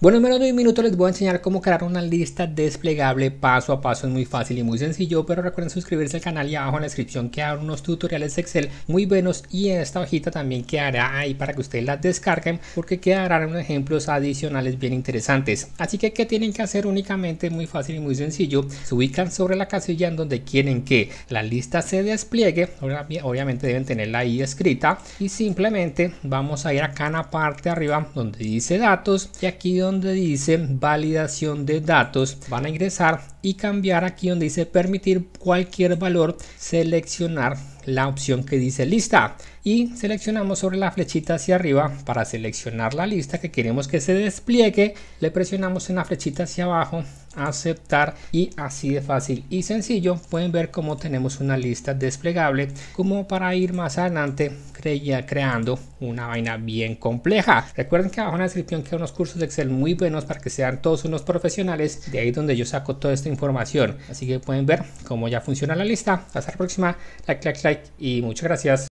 Bueno, en menos de un minuto les voy a enseñar cómo crear una lista desplegable paso a paso, es muy fácil y muy sencillo, pero recuerden suscribirse al canal y abajo en la descripción quedan unos tutoriales Excel muy buenos y en esta hojita también quedará ahí para que ustedes la descarguen porque quedarán unos ejemplos adicionales bien interesantes. Así que, ¿qué tienen que hacer únicamente? Muy fácil y muy sencillo, se ubican sobre la casilla en donde quieren que la lista se despliegue, obviamente deben tenerla ahí escrita y simplemente vamos a ir acá en la parte de arriba donde dice datos y aquí donde donde dice validación de datos van a ingresar y cambiar aquí donde dice permitir cualquier valor seleccionar la opción que dice lista y seleccionamos sobre la flechita hacia arriba para seleccionar la lista que queremos que se despliegue le presionamos en la flechita hacia abajo aceptar y así de fácil y sencillo pueden ver cómo tenemos una lista desplegable como para ir más adelante ya creando una vaina bien compleja. Recuerden que abajo en la descripción quedan unos cursos de Excel muy buenos para que sean todos unos profesionales, de ahí donde yo saco toda esta información. Así que pueden ver cómo ya funciona la lista. Hasta la próxima, like, like, like y muchas gracias.